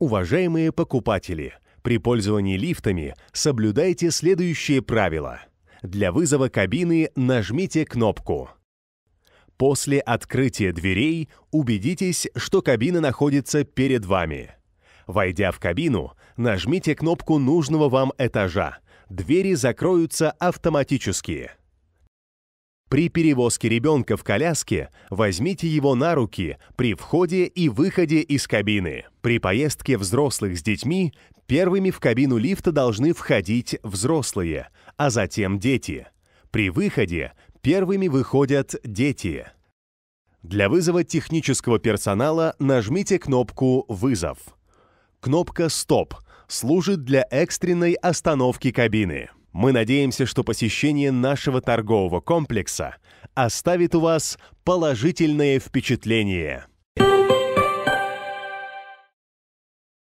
Уважаемые покупатели, при пользовании лифтами соблюдайте следующие правила. Для вызова кабины нажмите кнопку. После открытия дверей убедитесь, что кабина находится перед вами. Войдя в кабину, нажмите кнопку нужного вам этажа. Двери закроются автоматически. При перевозке ребенка в коляске возьмите его на руки при входе и выходе из кабины. При поездке взрослых с детьми первыми в кабину лифта должны входить взрослые, а затем дети. При выходе первыми выходят дети. Для вызова технического персонала нажмите кнопку «Вызов». Кнопка «Стоп» служит для экстренной остановки кабины. Мы надеемся, что посещение нашего торгового комплекса оставит у вас положительное впечатление.